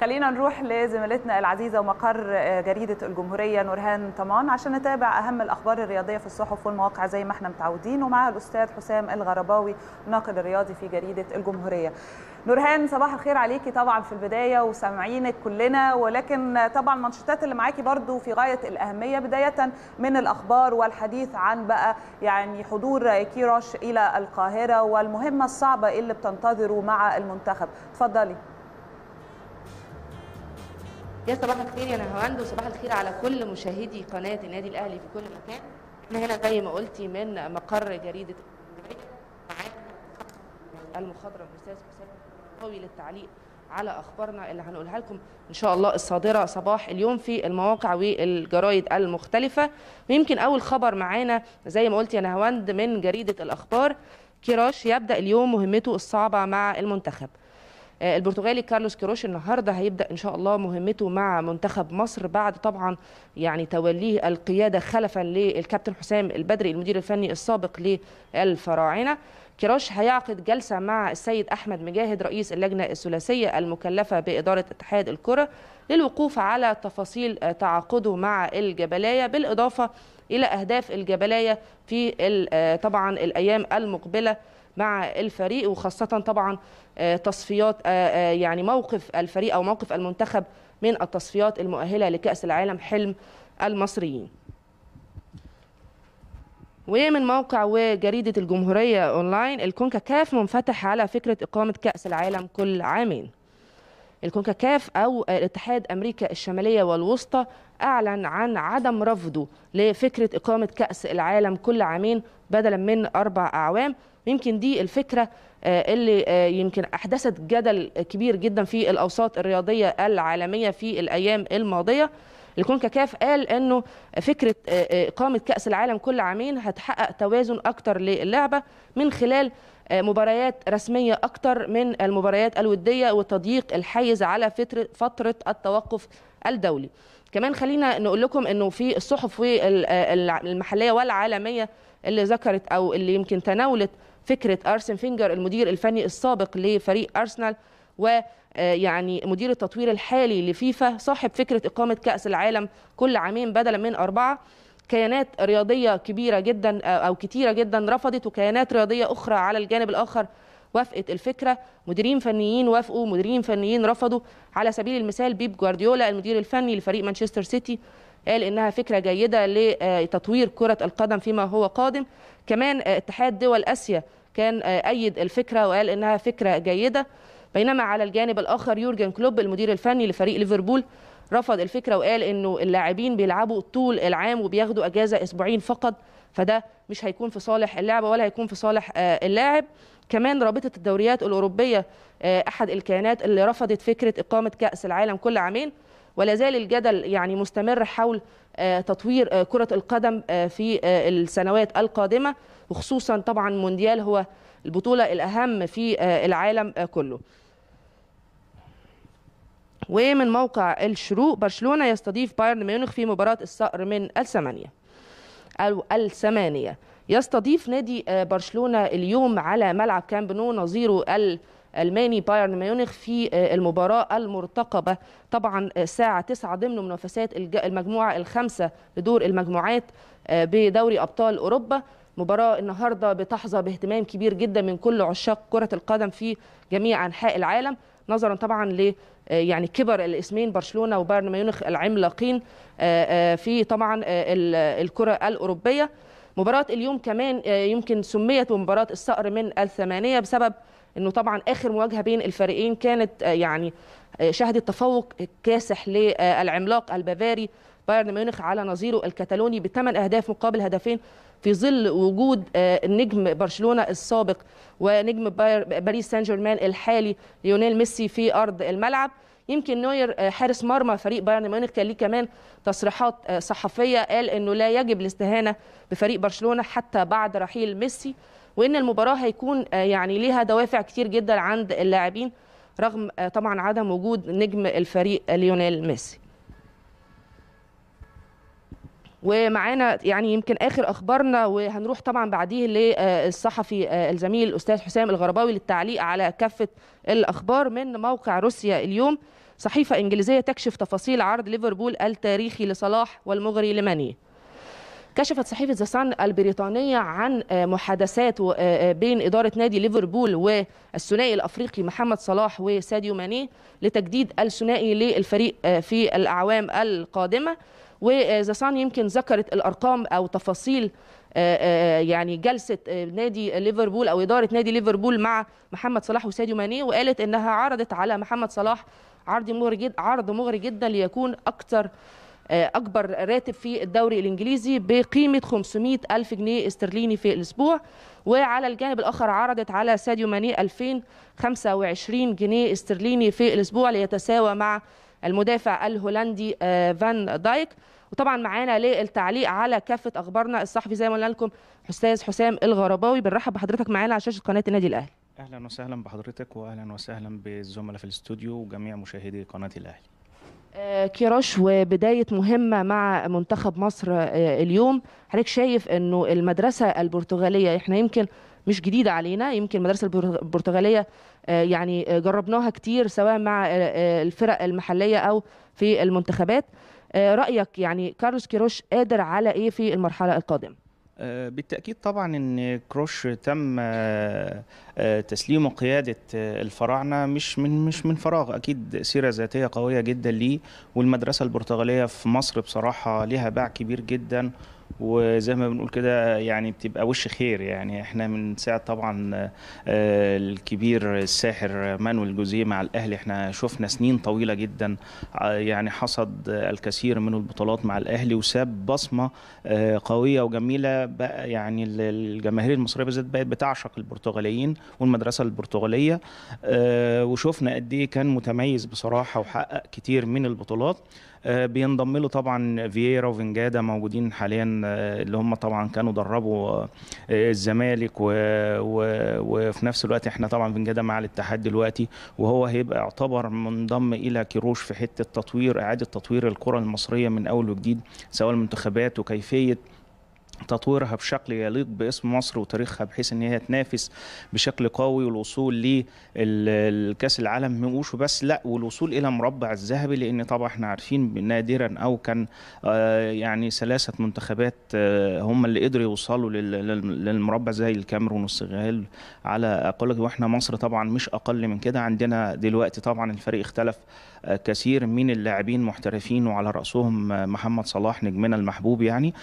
خلينا نروح لزميلتنا العزيزه ومقر آه، جريده الجمهوريه نورهان طمان عشان نتابع اهم الاخبار الرياضيه في الصحف والمواقع زي ما احنا متعودين ومعها الاستاذ حسام الغرباوي الناقد الرياضي في جريده الجمهوريه. نورهان صباح الخير عليكي طبعا في البدايه وسامعينك كلنا ولكن طبعا المنشطات اللي معاكي برضو في غايه الاهميه بدايه من الاخبار والحديث عن بقى يعني حضور كيروش الى القاهره والمهمه الصعبه اللي بتنتظره مع المنتخب اتفضلي يا صباح الخير يا نهاوند وصباح الخير على كل مشاهدي قناه النادي الاهلي في كل مكان احنا هنا زي ما قلتي من مقر جريده المخضرم الاستاذ حسام قوي للتعليق على اخبارنا اللي هنقولها لكم ان شاء الله الصادره صباح اليوم في المواقع والجرايد المختلفه ويمكن اول خبر معانا زي ما قلت يا نهاوند من جريده الاخبار كيراش يبدا اليوم مهمته الصعبه مع المنتخب آه، البرتغالي كارلوس كيروش النهارده هيبدا ان شاء الله مهمته مع منتخب مصر بعد طبعا يعني توليه القياده خلفا للكابتن حسام البدري المدير الفني السابق للفراعنه كيروش هيعقد جلسه مع السيد احمد مجاهد رئيس اللجنه الثلاثيه المكلفه باداره اتحاد الكره للوقوف على تفاصيل تعاقده مع الجبلايه بالاضافه الى اهداف الجبلايه في آه، طبعا الايام المقبله مع الفريق وخاصة طبعا آه، تصفيات آه، آه، يعني موقف الفريق أو موقف المنتخب من التصفيات المؤهلة لكأس العالم حلم المصريين ومن موقع وجريدة الجمهورية أونلاين الكونكاكاف منفتح على فكرة إقامة كأس العالم كل عامين الكونكاكاف او الاتحاد امريكا الشماليه والوسطى اعلن عن عدم رفضه لفكره اقامه كاس العالم كل عامين بدلا من اربع اعوام يمكن دي الفكره آه، اللي آه، يمكن احدثت جدل كبير جدا في الاوساط الرياضيه العالميه في الايام الماضيه كاف قال انه فكره آه، آه، اقامه كاس العالم كل عامين هتحقق توازن اكتر للعبه من خلال آه، مباريات رسمية أكتر من المباريات الودية وتضييق الحيز على فترة التوقف الدولي كمان خلينا نقول لكم أنه في الصحف المحلية والعالمية اللي ذكرت أو اللي يمكن تناولت فكرة أرسن فينجر المدير الفني السابق لفريق أرسنال ويعني آه، مدير التطوير الحالي لفيفا صاحب فكره اقامه كاس العالم كل عامين بدلا من اربعه كيانات رياضيه كبيره جدا آه، او كتيره جدا رفضت وكيانات رياضيه اخرى على الجانب الاخر وافقت الفكره مديرين فنيين وافقوا مديرين فنيين رفضوا على سبيل المثال بيب جوارديولا المدير الفني لفريق مانشستر سيتي قال انها فكره جيده لتطوير آه، كره القدم فيما هو قادم كمان اتحاد دول اسيا كان ايد الفكره وقال انها فكره جيده بينما على الجانب الاخر يورجن كلوب المدير الفني لفريق ليفربول رفض الفكره وقال انه اللاعبين بيلعبوا طول العام وبياخدوا اجازه اسبوعين فقط فده مش هيكون في صالح اللعبه ولا هيكون في صالح آه، اللاعب كمان رابطه الدوريات الاوروبيه آه، احد الكيانات اللي رفضت فكره اقامه كاس العالم كل عامين ولا زال الجدل يعني مستمر حول آه، تطوير كره القدم في السنوات القادمه وخصوصا طبعا مونديال هو البطوله الاهم في آه، العالم آه، كله ومن موقع الشروق برشلونه يستضيف بايرن ميونخ في مباراه الصقر من الثمانيه او الثمانيه يستضيف نادي آه، برشلونه اليوم على ملعب كامب نو نظيره الالماني بايرن ميونخ في المباراه المرتقبه طبعا الساعه 9 ضمن منافسات المجموعه الخامسه لدور المجموعات بدوري ابطال اوروبا مباراة النهاردة بتحظى باهتمام كبير جدا من كل عشاق كرة القدم في جميع أنحاء العالم نظرا طبعا ل آه، يعني كبر الاسمين برشلونه وبايرن ميونخ العملاقين آه، آه، في طبعا الكره الاوروبيه مباراه اليوم كمان يمكن سميت بمباراه الصقر من الثمانيه بسبب انه طبعا اخر مواجهه بين الفريقين كانت يعني شهدت تفوق كاسح للعملاق البافاري بايرن ميونخ على نظيره الكتالوني بثمان اهداف مقابل هدفين في ظل وجود آه، نجم برشلونه السابق ونجم باريس سان جيرمان الحالي ليونيل ميسي في ارض الملعب يمكن نوير آه، حارس مرمى فريق بايرن ميونخ كان ليه كمان تصريحات آه، صحفيه قال انه لا يجب الاستهانه بفريق برشلونه حتى بعد رحيل ميسي وان المباراه هيكون يعني ليها دوافع كتير جدا عند اللاعبين رغم طبعا عدم وجود نجم الفريق ليونيل ميسي ومعانا يعني يمكن اخر اخبارنا وهنروح طبعا بعديه للصحفي آه، آه، الزميل الاستاذ حسام الغرباوي للتعليق على كافه الاخبار من موقع روسيا اليوم صحيفه انجليزيه تكشف تفاصيل عرض ليفربول التاريخي لصلاح والمغري لماني كشفت صحيفة ذا سان البريطانية عن آه، محادثات بين إدارة نادي ليفربول والثنائي الأفريقي محمد صلاح وساديو ماني لتجديد الثنائي للفريق في الأعوام القادمة وذا سان يمكن ذكرت الارقام او تفاصيل آه، آه، يعني جلسه آه، نادي ليفربول او اداره نادي ليفربول مع محمد صلاح وساديو ماني وقالت انها عرضت على محمد صلاح عرض مغري جدا عرض مغري جدا ليكون اكثر اكبر راتب في الدوري الانجليزي بقيمه 500 الف جنيه استرليني في الاسبوع وعلى الجانب الاخر عرضت على ساديو ماني 2025 جنيه استرليني في الاسبوع ليتساوى مع المدافع الهولندي آه، فان دايك وطبعا معانا للتعليق على كافه اخبارنا الصحفي زي ما قلنا لكم استاذ حسام الغرباوي بنرحب بحضرتك معانا على شاشه قناه النادي الاهلي اهلا وسهلا بحضرتك واهلا وسهلا بالزملاء في الاستوديو وجميع مشاهدي قناه الاهلي آه كيروش وبدايه مهمه مع منتخب مصر آه، اليوم حضرتك شايف انه المدرسه البرتغاليه احنا يمكن مش جديده علينا يمكن المدرسه البرتغاليه آه، يعني آه، جربناها كتير سواء مع آه، الفرق المحليه او في المنتخبات رايك يعني كارلوس كيروش قادر على ايه في المرحله القادمه بالتاكيد طبعا ان كروش تم تسليم قيادة الفراعنة مش من مش من فراغ أكيد سيرة ذاتية قوية جدا ليه والمدرسة البرتغالية في مصر بصراحة ليها باع كبير جدا وزي ما بنقول كده يعني بتبقى وش خير يعني احنا من ساعه طبعا آه، الكبير الساحر مانويل جوزيه مع الاهلي احنا شفنا سنين طويله جدا آه، يعني حصد الكثير من البطولات مع الاهلي وساب بصمه آه، قويه وجميله بقى يعني الجماهير المصريه بالذات بقت بتعشق البرتغاليين والمدرسه البرتغاليه آه، وشفنا قد ايه كان متميز بصراحه وحقق كتير من البطولات آه، بينضم له طبعا فييرا وفنجادا موجودين حاليا آه، اللي هم طبعا كانوا دربوا الزمالك وفي نفس الوقت احنا طبعا فنجادا مع الاتحاد دلوقتي وهو هيبقى يعتبر منضم الى كيروش في حته تطوير اعاده تطوير الكره المصريه من اول وجديد سواء المنتخبات وكيفيه تطويرها بشكل يليق باسم مصر وتاريخها بحيث ان هي تنافس بشكل قوي والوصول للكاس العالم مش بس لا والوصول الى مربع الذهبي لان طبعا احنا عارفين نادرا او كان آه، يعني ثلاثه منتخبات آه، هم اللي قدروا يوصلوا للمربع زي الكاميرون والسنغال على اقل واحنا مصر طبعا مش اقل من كده عندنا دلوقتي طبعا الفريق اختلف آه، كثير من اللاعبين محترفين وعلى راسهم محمد صلاح نجمنا المحبوب يعني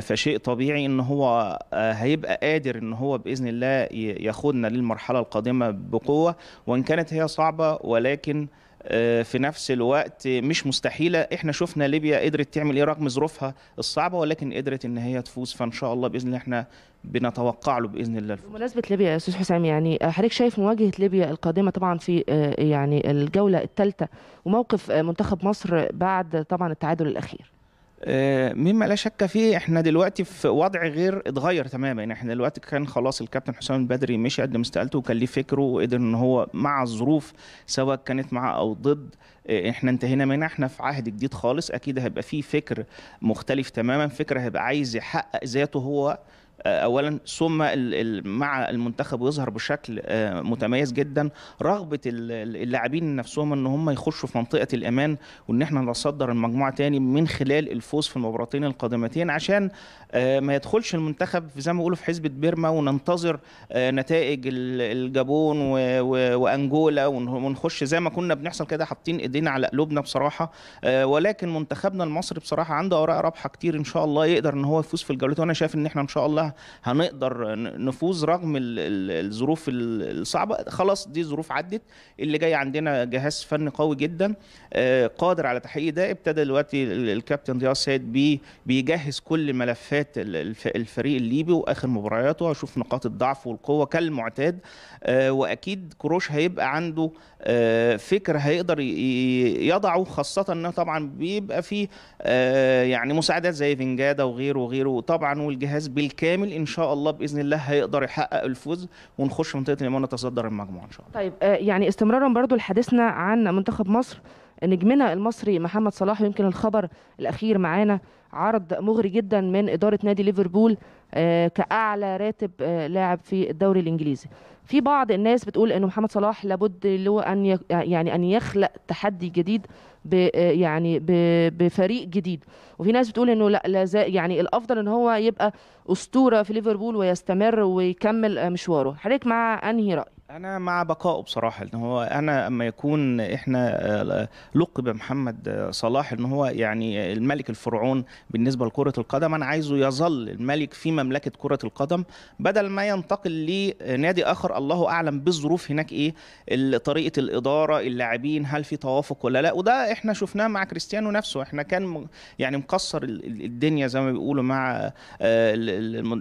فشيء طبيعي طبيعي ان هو آه، هيبقى قادر ان هو باذن الله ياخدنا للمرحله القادمه بقوه وان كانت هي صعبه ولكن آه، في نفس الوقت مش مستحيله احنا شفنا ليبيا قدرت تعمل ايه رغم ظروفها الصعبه ولكن قدرت ان هي تفوز فان شاء الله باذن الله احنا بنتوقع له باذن الله الفوز. بمناسبه ليبيا يا استاذ حسام يعني آه، حضرتك شايف مواجهه ليبيا القادمه طبعا في يعني الجوله الثالثه وموقف منتخب مصر بعد طبعا التعادل الاخير آه، مما لا شك فيه احنا دلوقتي في وضع غير اتغير تماما يعني احنا دلوقتي كان خلاص الكابتن حسام البدري مشي قدم استقالته وكان ليه فكره وقدر ان هو مع الظروف سواء كانت مع او ضد آه، احنا انتهينا منها احنا في عهد جديد خالص اكيد هيبقى فيه فكر مختلف تماما فكر هيبقى عايز يحقق ذاته هو آه، اولا ثم مع المنتخب ويظهر بشكل آه، متميز جدا رغبه اللاعبين نفسهم ان هم يخشوا في منطقه الامان وان احنا نتصدر المجموعه تاني من خلال الفوز في المباراتين القادمتين عشان آه، ما يدخلش المنتخب زي ما بيقولوا في حزبه بيرما وننتظر نتائج الجابون وانجولا ونخش زي ما كنا بنحصل كده حاطين ايدينا على قلوبنا بصراحه ولكن منتخبنا المصري بصراحه عنده اوراق رابحه كتير ان شاء الله يقدر ان هو يفوز في الجولات وانا شايف ان احنا ان شاء الله هنقدر نفوز رغم الظروف الصعبه خلاص دي ظروف عدت اللي جاي عندنا جهاز فني قوي جدا آه، قادر على تحقيق ده ابتدى دلوقتي الكابتن ضياء سيد بي بيجهز كل ملفات الفريق الليبي واخر مبارياته هشوف نقاط الضعف والقوه كالمعتاد آه، واكيد كروش هيبقى عنده آه، فكر هيقدر يضعه خاصه انه طبعا بيبقى فيه يعني مساعدات زي فنجاده وغيره وغيره طبعا والجهاز بالكامل كامل ان شاء الله باذن الله هيقدر يحقق الفوز ونخش منطقه الامام نتصدر المجموعه ان شاء الله طيب آه، يعني استمرارا برضو لحديثنا عن منتخب مصر نجمنا المصري محمد صلاح يمكن الخبر الاخير معانا عرض مغري جدا من اداره نادي ليفربول آه، كاعلى راتب آه، لاعب في الدوري الانجليزي في بعض الناس بتقول ان محمد صلاح لابد له ان يعني ان يخلق تحدي جديد ب يعني بفريق جديد وفي ناس بتقول انه لا لا يعني الافضل ان هو يبقى اسطوره في ليفربول ويستمر ويكمل مشواره حضرتك مع انهي راي انا مع بقائه بصراحه ان هو انا اما يكون احنا آه، لقب محمد آه، صلاح ان هو يعني الملك الفرعون بالنسبه لكره القدم انا عايزه يظل الملك في مملكه كره القدم بدل ما ينتقل لنادي اخر الله اعلم بالظروف هناك ايه طريقه الاداره اللاعبين هل في توافق ولا لا وده احنا شفناه مع كريستيانو نفسه احنا كان يعني مكسر الدنيا زي ما بيقولوا مع آه،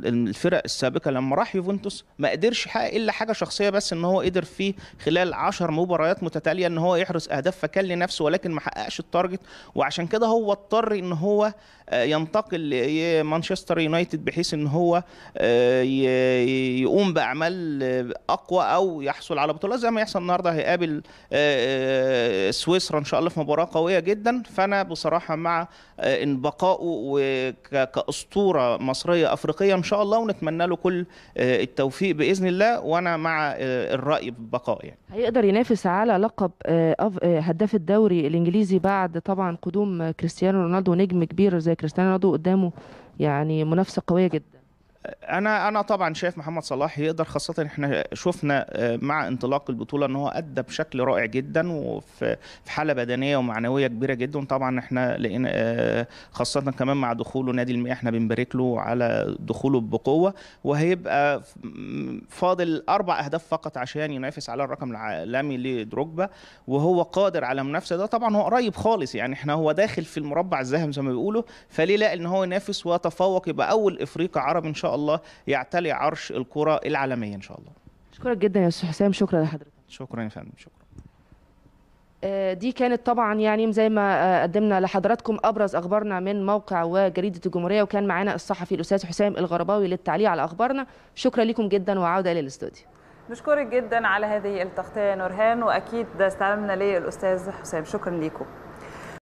الفرق السابقه لما راح يوفنتوس ما قدرش يحقق الا حاجه شخصيه بس ان هو قدر فيه خلال 10 مباريات متتاليه ان هو يحرز اهداف فكان لنفسه ولكن ما حققش التارجت وعشان كده هو اضطر ان هو آه، ينتقل لمانشستر يونايتد بحيث ان هو آه، يقوم باعمال آه، اقوى او يحصل على بطولات زي ما يحصل النهارده هيقابل سويسرا ان شاء الله في مباراه قويه جدا فانا بصراحه مع ان بقائه كاسطوره مصريه افريقيه ان شاء الله ونتمنى له كل التوفيق باذن الله وانا مع الراي بالبقاء يعني هيقدر ينافس على لقب آه، آه، هداف الدوري الانجليزي بعد طبعا قدوم كريستيانو رونالدو نجم كبير زي كريستيانو رونالدو قدامه يعني منافسه قويه جدا انا انا طبعا شايف محمد صلاح يقدر خاصه احنا شفنا آه، مع انطلاق البطوله ان هو ادى بشكل رائع جدا وفي في حاله بدنيه ومعنويه كبيره جدا طبعا احنا لقينا آه، خاصه كمان مع دخوله نادي المياه احنا بنبارك له على دخوله بقوه وهيبقى فاضل اربع اهداف فقط عشان ينافس على الرقم العالمي لدروجبا وهو قادر على المنافسه ده طبعا هو قريب خالص يعني احنا هو داخل في المربع الذهبي زي ما بيقولوا فليه لا ان هو ينافس ويتفوق يبقى اول افريقي عربي ان شاء شاء الله يعتلي عرش الكره العالميه ان شاء الله اشكرك جدا يا استاذ حسام شكرا لحضرتك شكرا يا فندم شكرا آه، دي كانت طبعا يعني زي ما آه، قدمنا لحضراتكم ابرز اخبارنا من موقع وجريده الجمهوريه وكان معانا الصحفي الاستاذ حسام الغرباوي للتعليق على اخبارنا شكرا لكم جدا وعوده للاستوديو نشكرك جدا على هذه التغطيه يا نورهان واكيد استلمنا للاستاذ حسام شكرا لكم